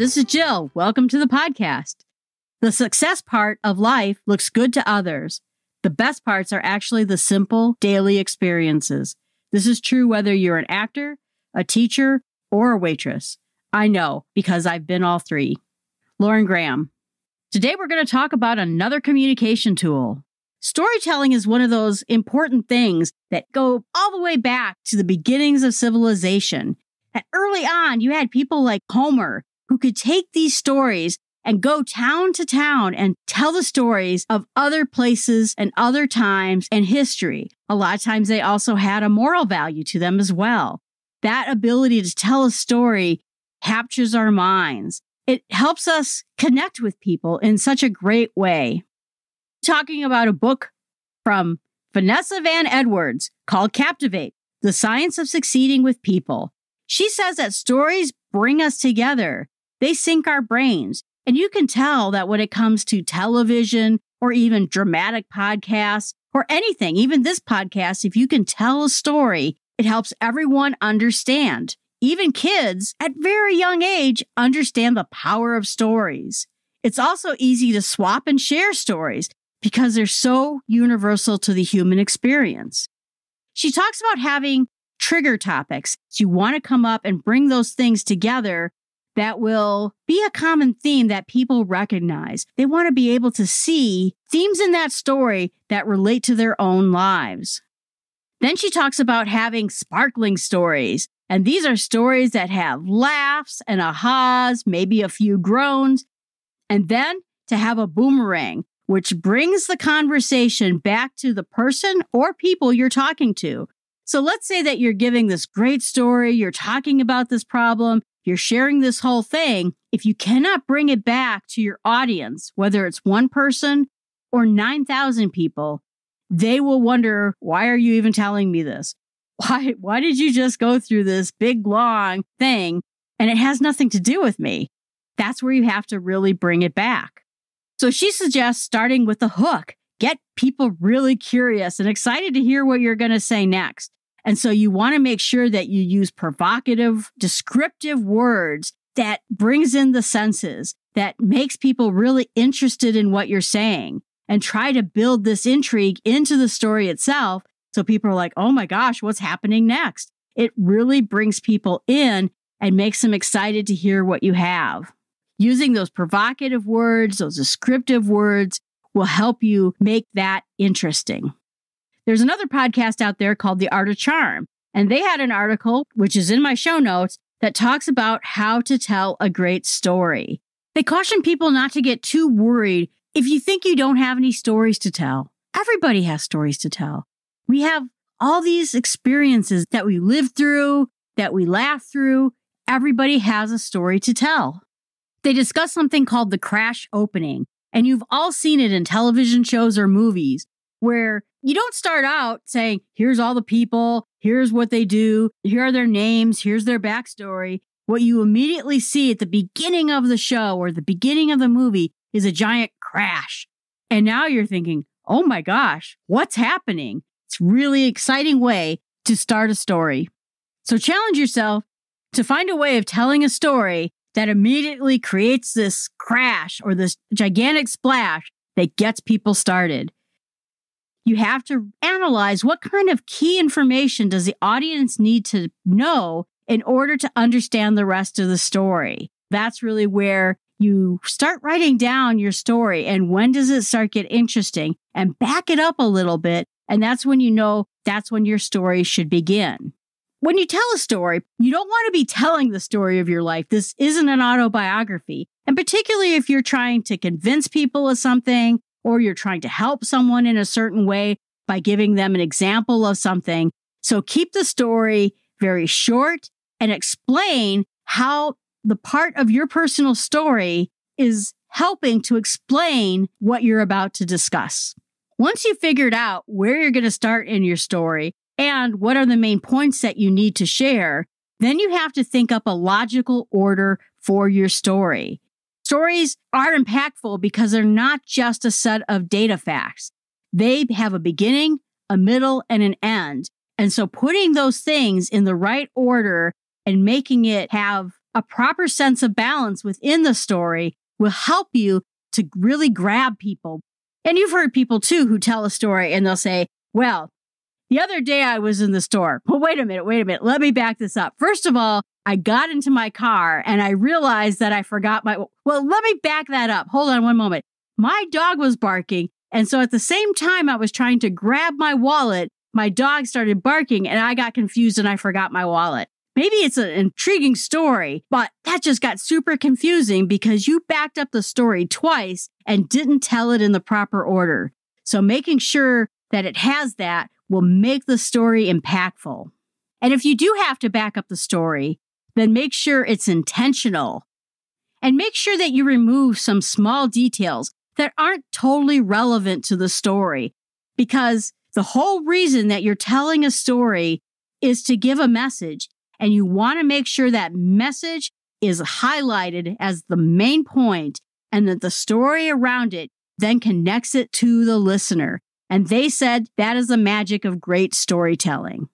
This is Jill. Welcome to the podcast. The success part of life looks good to others. The best parts are actually the simple daily experiences. This is true whether you're an actor, a teacher, or a waitress. I know because I've been all three. Lauren Graham. Today we're going to talk about another communication tool. Storytelling is one of those important things that go all the way back to the beginnings of civilization. And early on, you had people like Homer who could take these stories and go town to town and tell the stories of other places and other times and history. A lot of times they also had a moral value to them as well. That ability to tell a story captures our minds. It helps us connect with people in such a great way. Talking about a book from Vanessa Van Edwards called Captivate, The Science of Succeeding with People. She says that stories bring us together they sink our brains. And you can tell that when it comes to television or even dramatic podcasts or anything, even this podcast, if you can tell a story, it helps everyone understand. Even kids at very young age understand the power of stories. It's also easy to swap and share stories because they're so universal to the human experience. She talks about having trigger topics. So you want to come up and bring those things together that will be a common theme that people recognize. They want to be able to see themes in that story that relate to their own lives. Then she talks about having sparkling stories. And these are stories that have laughs and ahas, maybe a few groans. And then to have a boomerang, which brings the conversation back to the person or people you're talking to. So let's say that you're giving this great story, you're talking about this problem, you're sharing this whole thing. If you cannot bring it back to your audience, whether it's one person or 9,000 people, they will wonder, why are you even telling me this? Why, why did you just go through this big, long thing and it has nothing to do with me? That's where you have to really bring it back. So she suggests starting with the hook. Get people really curious and excited to hear what you're going to say next. And so you want to make sure that you use provocative, descriptive words that brings in the senses, that makes people really interested in what you're saying and try to build this intrigue into the story itself. So people are like, oh my gosh, what's happening next? It really brings people in and makes them excited to hear what you have. Using those provocative words, those descriptive words will help you make that interesting. There's another podcast out there called The Art of Charm, and they had an article, which is in my show notes, that talks about how to tell a great story. They caution people not to get too worried if you think you don't have any stories to tell. Everybody has stories to tell. We have all these experiences that we live through, that we laugh through. Everybody has a story to tell. They discuss something called the crash opening, and you've all seen it in television shows or movies where you don't start out saying, here's all the people, here's what they do, here are their names, here's their backstory. What you immediately see at the beginning of the show or the beginning of the movie is a giant crash. And now you're thinking, oh my gosh, what's happening? It's really exciting way to start a story. So challenge yourself to find a way of telling a story that immediately creates this crash or this gigantic splash that gets people started you have to analyze what kind of key information does the audience need to know in order to understand the rest of the story. That's really where you start writing down your story and when does it start get interesting and back it up a little bit and that's when you know that's when your story should begin. When you tell a story, you don't want to be telling the story of your life. This isn't an autobiography. And particularly if you're trying to convince people of something or you're trying to help someone in a certain way by giving them an example of something. So keep the story very short and explain how the part of your personal story is helping to explain what you're about to discuss. Once you've figured out where you're going to start in your story and what are the main points that you need to share, then you have to think up a logical order for your story. Stories are impactful because they're not just a set of data facts. They have a beginning, a middle, and an end. And so putting those things in the right order and making it have a proper sense of balance within the story will help you to really grab people. And you've heard people too who tell a story and they'll say, well, the other day I was in the store. Well, wait a minute, wait a minute. Let me back this up. First of all, I got into my car and I realized that I forgot my. Well, let me back that up. Hold on one moment. My dog was barking. And so at the same time, I was trying to grab my wallet. My dog started barking and I got confused and I forgot my wallet. Maybe it's an intriguing story, but that just got super confusing because you backed up the story twice and didn't tell it in the proper order. So making sure that it has that will make the story impactful. And if you do have to back up the story, then make sure it's intentional. And make sure that you remove some small details that aren't totally relevant to the story. Because the whole reason that you're telling a story is to give a message. And you want to make sure that message is highlighted as the main point and that the story around it then connects it to the listener. And they said that is the magic of great storytelling.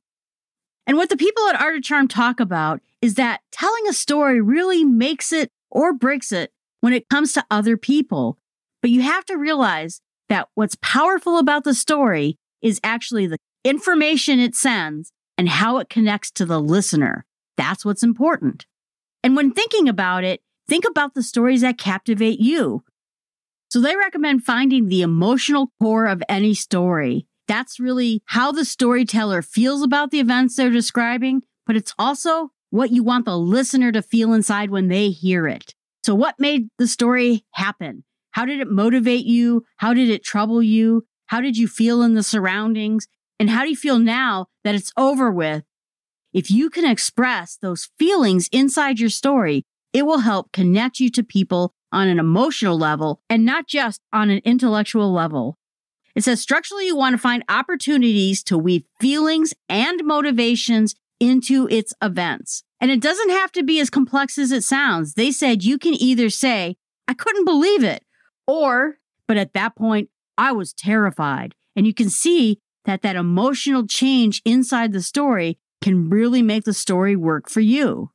And what the people at Art of Charm talk about is that telling a story really makes it or breaks it when it comes to other people. But you have to realize that what's powerful about the story is actually the information it sends and how it connects to the listener. That's what's important. And when thinking about it, think about the stories that captivate you so they recommend finding the emotional core of any story. That's really how the storyteller feels about the events they're describing, but it's also what you want the listener to feel inside when they hear it. So, what made the story happen? How did it motivate you? How did it trouble you? How did you feel in the surroundings? And how do you feel now that it's over with? If you can express those feelings inside your story, it will help connect you to people on an emotional level and not just on an intellectual level. It says structurally, you want to find opportunities to weave feelings and motivations into its events. And it doesn't have to be as complex as it sounds. They said you can either say, I couldn't believe it, or, but at that point, I was terrified. And you can see that that emotional change inside the story can really make the story work for you.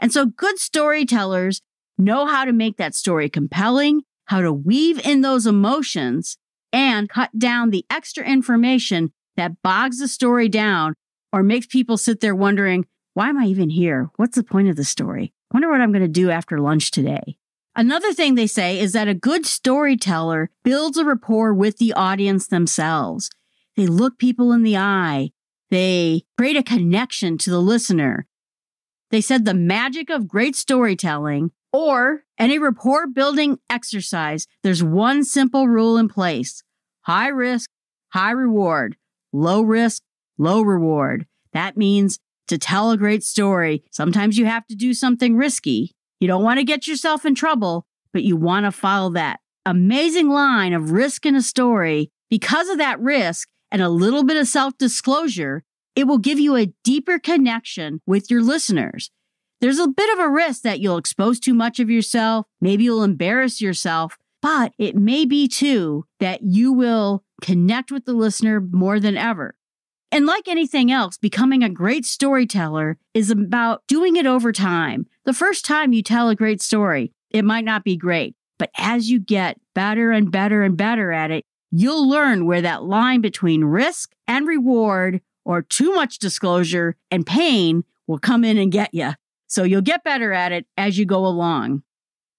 And so good storytellers know how to make that story compelling, how to weave in those emotions, and cut down the extra information that bogs the story down or makes people sit there wondering, why am I even here? What's the point of the story? Wonder what I'm going to do after lunch today. Another thing they say is that a good storyteller builds a rapport with the audience themselves. They look people in the eye. They create a connection to the listener. They said the magic of great storytelling or any rapport building exercise, there's one simple rule in place high risk, high reward, low risk, low reward. That means to tell a great story, sometimes you have to do something risky. You don't want to get yourself in trouble, but you want to follow that amazing line of risk in a story. Because of that risk and a little bit of self disclosure, it will give you a deeper connection with your listeners. There's a bit of a risk that you'll expose too much of yourself. Maybe you'll embarrass yourself, but it may be too that you will connect with the listener more than ever. And like anything else, becoming a great storyteller is about doing it over time. The first time you tell a great story, it might not be great, but as you get better and better and better at it, you'll learn where that line between risk and reward or too much disclosure and pain will come in and get you. So you'll get better at it as you go along.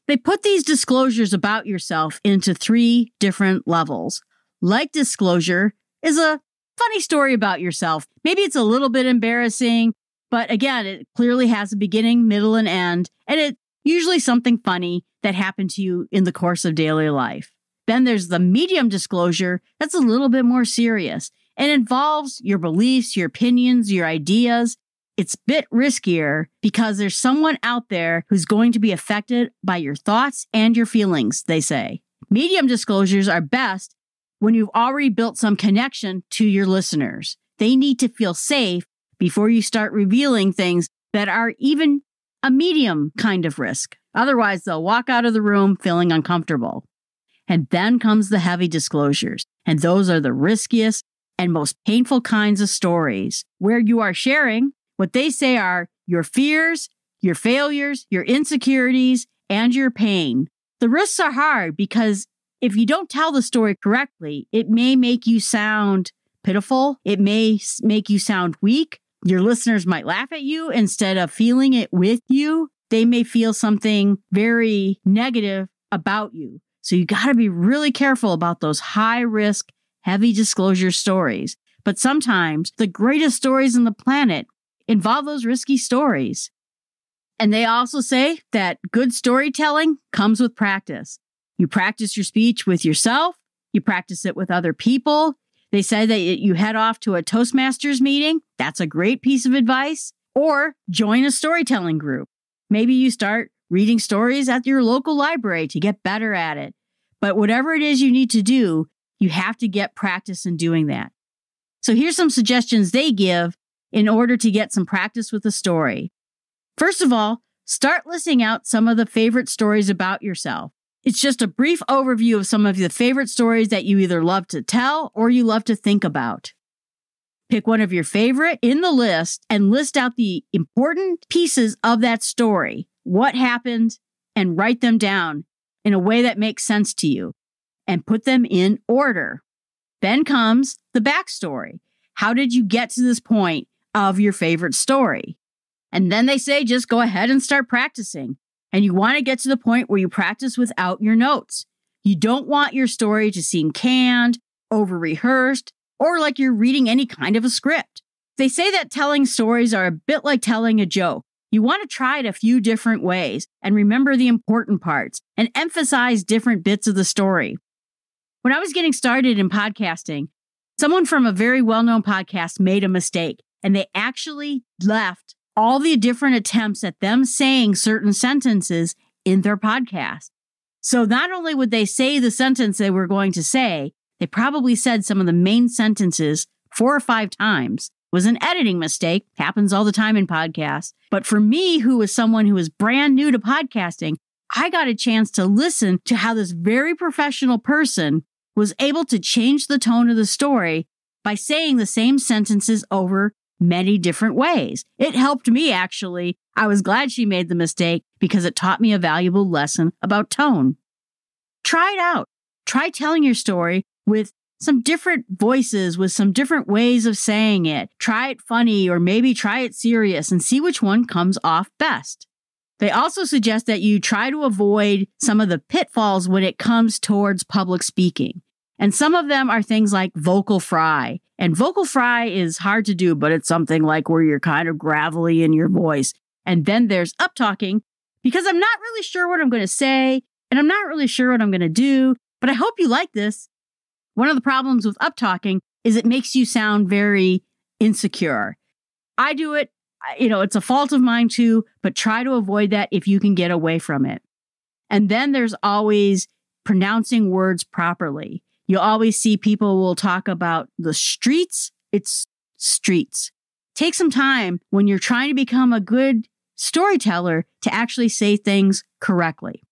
They put these disclosures about yourself into three different levels. Like disclosure is a funny story about yourself. Maybe it's a little bit embarrassing, but again, it clearly has a beginning, middle, and end, and it's usually something funny that happened to you in the course of daily life. Then there's the medium disclosure that's a little bit more serious and involves your beliefs, your opinions, your ideas, it's a bit riskier because there's someone out there who's going to be affected by your thoughts and your feelings, they say. Medium disclosures are best when you've already built some connection to your listeners. They need to feel safe before you start revealing things that are even a medium kind of risk. Otherwise, they'll walk out of the room feeling uncomfortable. And then comes the heavy disclosures, and those are the riskiest and most painful kinds of stories where you are sharing what they say are your fears, your failures, your insecurities, and your pain. The risks are hard because if you don't tell the story correctly, it may make you sound pitiful. It may make you sound weak. Your listeners might laugh at you instead of feeling it with you. They may feel something very negative about you. So you got to be really careful about those high risk, heavy disclosure stories. But sometimes the greatest stories on the planet involve those risky stories. And they also say that good storytelling comes with practice. You practice your speech with yourself, you practice it with other people. They say that you head off to a Toastmasters meeting. That's a great piece of advice. Or join a storytelling group. Maybe you start reading stories at your local library to get better at it. But whatever it is you need to do, you have to get practice in doing that. So here's some suggestions they give in order to get some practice with a story. First of all, start listing out some of the favorite stories about yourself. It's just a brief overview of some of the favorite stories that you either love to tell or you love to think about. Pick one of your favorite in the list and list out the important pieces of that story, what happened, and write them down in a way that makes sense to you and put them in order. Then comes the backstory. How did you get to this point? of your favorite story. And then they say just go ahead and start practicing. And you want to get to the point where you practice without your notes. You don't want your story to seem canned, over rehearsed, or like you're reading any kind of a script. They say that telling stories are a bit like telling a joke. You want to try it a few different ways and remember the important parts and emphasize different bits of the story. When I was getting started in podcasting, someone from a very well known podcast made a mistake. And they actually left all the different attempts at them saying certain sentences in their podcast. So not only would they say the sentence they were going to say, they probably said some of the main sentences four or five times. It was an editing mistake, happens all the time in podcasts. But for me, who was someone who was brand new to podcasting, I got a chance to listen to how this very professional person was able to change the tone of the story by saying the same sentences over many different ways. It helped me actually. I was glad she made the mistake because it taught me a valuable lesson about tone. Try it out. Try telling your story with some different voices, with some different ways of saying it. Try it funny or maybe try it serious and see which one comes off best. They also suggest that you try to avoid some of the pitfalls when it comes towards public speaking. And some of them are things like vocal fry and vocal fry is hard to do, but it's something like where you're kind of gravelly in your voice. And then there's up talking because I'm not really sure what I'm going to say and I'm not really sure what I'm going to do, but I hope you like this. One of the problems with up talking is it makes you sound very insecure. I do it, you know, it's a fault of mine too, but try to avoid that if you can get away from it. And then there's always pronouncing words properly. You'll always see people will talk about the streets. It's streets. Take some time when you're trying to become a good storyteller to actually say things correctly.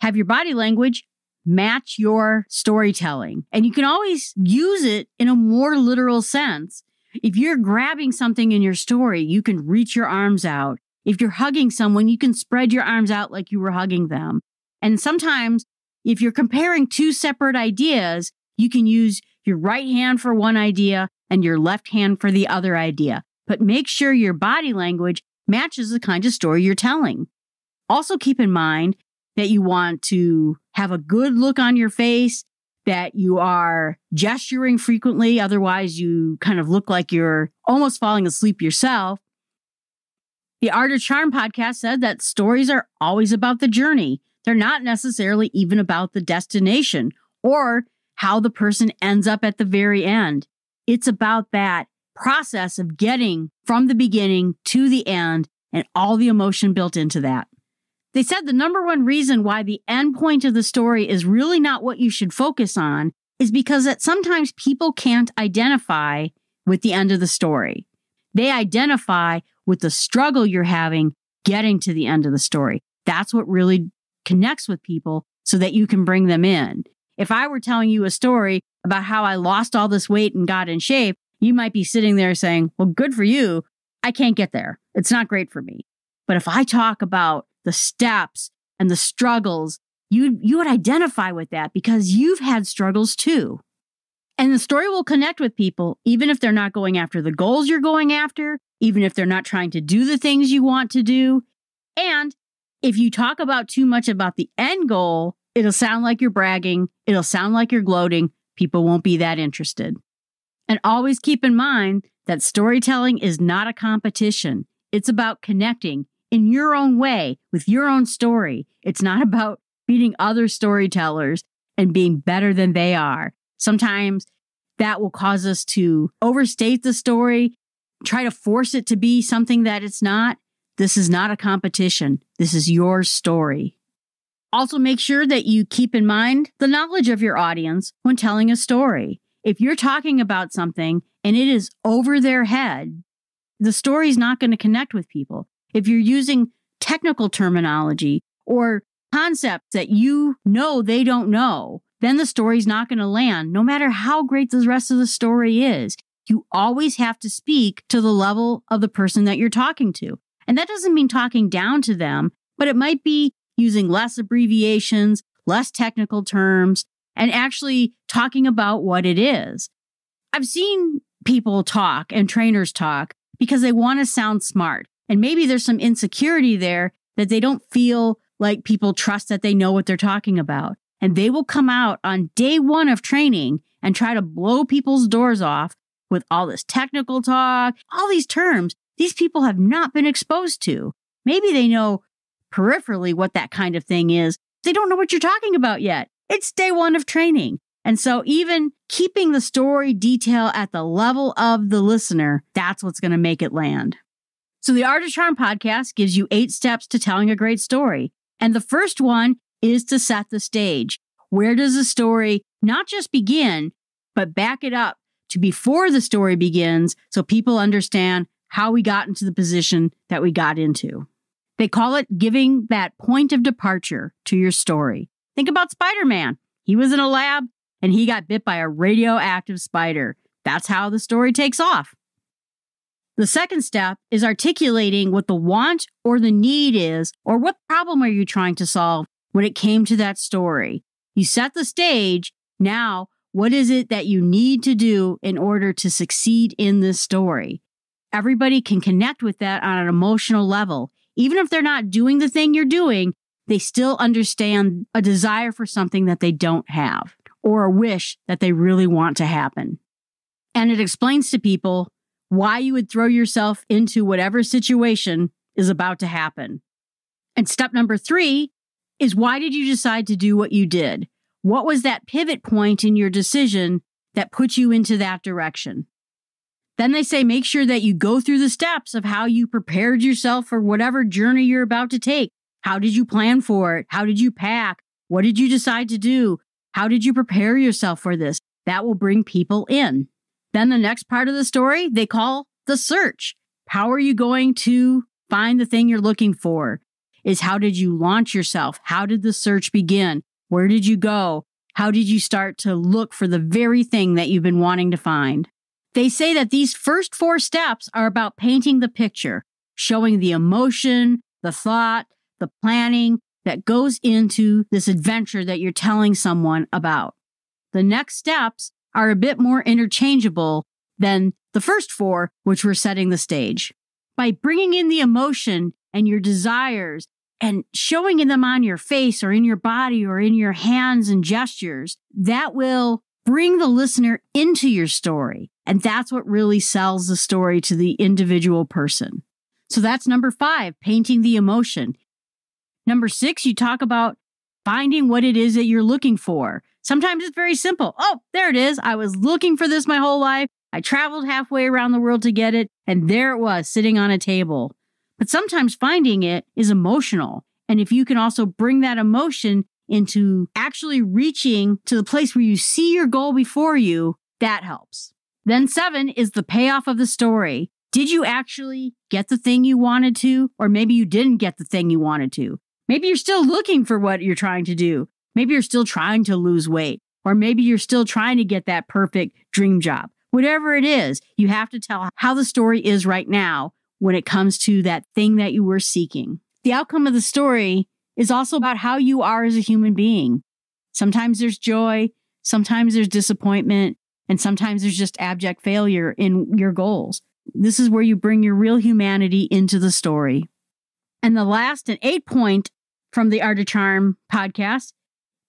Have your body language match your storytelling. And you can always use it in a more literal sense. If you're grabbing something in your story, you can reach your arms out. If you're hugging someone, you can spread your arms out like you were hugging them. And sometimes if you're comparing two separate ideas, you can use your right hand for one idea and your left hand for the other idea. But make sure your body language matches the kind of story you're telling. Also, keep in mind that you want to have a good look on your face, that you are gesturing frequently. Otherwise, you kind of look like you're almost falling asleep yourself. The Art of Charm podcast said that stories are always about the journey. They're not necessarily even about the destination or how the person ends up at the very end. It's about that process of getting from the beginning to the end and all the emotion built into that. They said the number one reason why the end point of the story is really not what you should focus on is because that sometimes people can't identify with the end of the story. They identify with the struggle you're having getting to the end of the story. That's what really connects with people so that you can bring them in. If I were telling you a story about how I lost all this weight and got in shape, you might be sitting there saying, Well, good for you. I can't get there. It's not great for me. But if I talk about the steps and the struggles, you, you would identify with that because you've had struggles too. And the story will connect with people, even if they're not going after the goals you're going after, even if they're not trying to do the things you want to do. And if you talk about too much about the end goal, it'll sound like you're bragging, it'll sound like you're gloating. People won't be that interested. And always keep in mind that storytelling is not a competition. It's about connecting in your own way with your own story. It's not about beating other storytellers and being better than they are. Sometimes that will cause us to overstate the story, try to force it to be something that it's not. This is not a competition. This is your story. Also, make sure that you keep in mind the knowledge of your audience when telling a story. If you're talking about something and it is over their head, the story's not going to connect with people. If you're using technical terminology or concepts that you know they don't know, then the story's not going to land, no matter how great the rest of the story is. You always have to speak to the level of the person that you're talking to. And that doesn't mean talking down to them, but it might be using less abbreviations, less technical terms, and actually talking about what it is. I've seen people talk and trainers talk because they want to sound smart. And maybe there's some insecurity there that they don't feel like people trust that they know what they're talking about. And they will come out on day one of training and try to blow people's doors off with all this technical talk, all these terms these people have not been exposed to. Maybe they know peripherally what that kind of thing is. They don't know what you're talking about yet. It's day one of training. And so, even keeping the story detail at the level of the listener, that's what's going to make it land. So, the Art of Charm podcast gives you eight steps to telling a great story. And the first one is to set the stage. Where does the story not just begin, but back it up to before the story begins so people understand how we got into the position that we got into. They call it giving that point of departure to your story. Think about Spider Man. He was in a lab and he got bit by a radioactive spider. That's how the story takes off. The second step is articulating what the want or the need is, or what problem are you trying to solve when it came to that story. You set the stage. Now, what is it that you need to do in order to succeed in this story? everybody can connect with that on an emotional level. Even if they're not doing the thing you're doing, they still understand a desire for something that they don't have or a wish that they really want to happen. And it explains to people why you would throw yourself into whatever situation is about to happen. And step number three is why did you decide to do what you did? What was that pivot point in your decision that put you into that direction? Then they say make sure that you go through the steps of how you prepared yourself for whatever journey you're about to take. How did you plan for it? How did you pack? What did you decide to do? How did you prepare yourself for this? That will bring people in. Then the next part of the story, they call the search. How are you going to find the thing you're looking for? Is how did you launch yourself? How did the search begin? Where did you go? How did you start to look for the very thing that you've been wanting to find? They say that these first four steps are about painting the picture, showing the emotion, the thought, the planning that goes into this adventure that you're telling someone about. The next steps are a bit more interchangeable than the first four, which were setting the stage. By bringing in the emotion and your desires and showing them on your face or in your body or in your hands and gestures, that will bring the listener into your story. And that's what really sells the story to the individual person. So that's number five, painting the emotion. Number six, you talk about finding what it is that you're looking for. Sometimes it's very simple. Oh, there it is. I was looking for this my whole life. I traveled halfway around the world to get it, and there it was sitting on a table. But sometimes finding it is emotional. And if you can also bring that emotion into actually reaching to the place where you see your goal before you, that helps. Then seven is the payoff of the story. Did you actually get the thing you wanted to? Or maybe you didn't get the thing you wanted to. Maybe you're still looking for what you're trying to do. Maybe you're still trying to lose weight. Or maybe you're still trying to get that perfect dream job. Whatever it is, you have to tell how the story is right now when it comes to that thing that you were seeking. The outcome of the story is also about how you are as a human being. Sometimes there's joy, sometimes there's disappointment, and sometimes there's just abject failure in your goals. This is where you bring your real humanity into the story. And the last and eight point from the Art of Charm podcast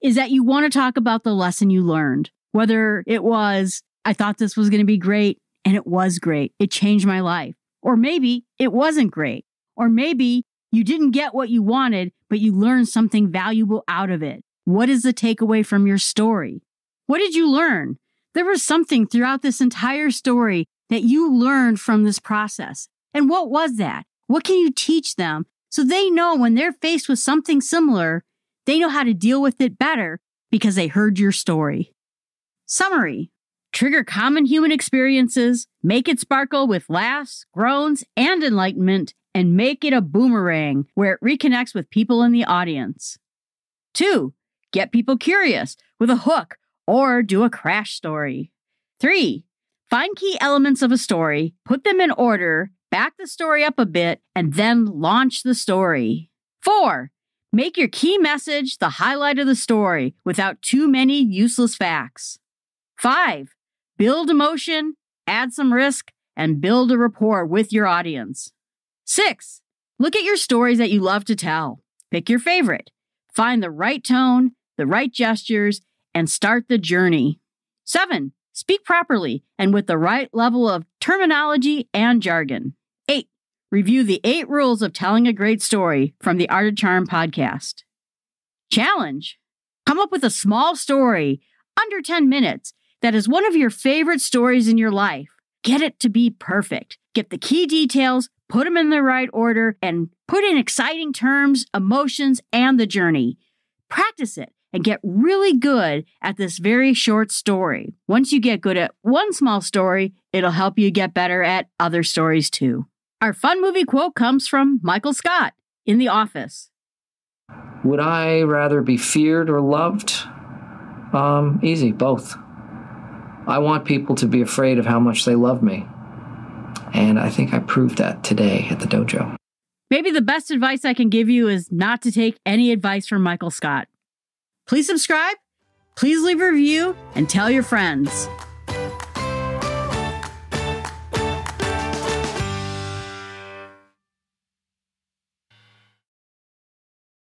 is that you want to talk about the lesson you learned, whether it was, I thought this was going to be great and it was great. It changed my life. Or maybe it wasn't great. Or maybe you didn't get what you wanted, but you learned something valuable out of it. What is the takeaway from your story? What did you learn? There was something throughout this entire story that you learned from this process. And what was that? What can you teach them so they know when they're faced with something similar, they know how to deal with it better because they heard your story? Summary Trigger common human experiences, make it sparkle with laughs, groans, and enlightenment, and make it a boomerang where it reconnects with people in the audience. Two, get people curious with a hook or do a crash story. Three, find key elements of a story, put them in order, back the story up a bit, and then launch the story. Four, make your key message the highlight of the story without too many useless facts. Five, build emotion, add some risk, and build a rapport with your audience. Six, look at your stories that you love to tell. Pick your favorite. Find the right tone, the right gestures, and start the journey. Seven, speak properly and with the right level of terminology and jargon. Eight, review the eight rules of telling a great story from the Art of Charm podcast. Challenge come up with a small story under 10 minutes that is one of your favorite stories in your life. Get it to be perfect. Get the key details, put them in the right order, and put in exciting terms, emotions, and the journey. Practice it and get really good at this very short story. Once you get good at one small story, it'll help you get better at other stories too. Our fun movie quote comes from Michael Scott in The Office. Would I rather be feared or loved? Um, easy, both. I want people to be afraid of how much they love me. And I think I proved that today at the dojo. Maybe the best advice I can give you is not to take any advice from Michael Scott. Please subscribe, please leave a review, and tell your friends.